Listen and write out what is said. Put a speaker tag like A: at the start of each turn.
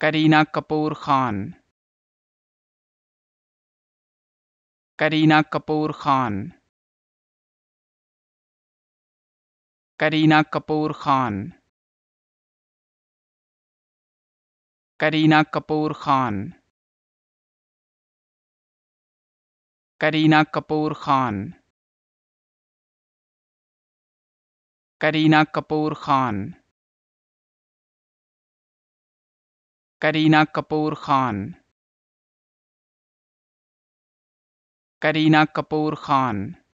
A: Kareena Kapoor Khan Kareena Kapoor Khan Kareena Kapoor Khan Kareena Kapoor Khan Kareena Kapoor Khan Kareena Kapoor Khan Kareena Kapoor Khan Kareena Kapoor Khan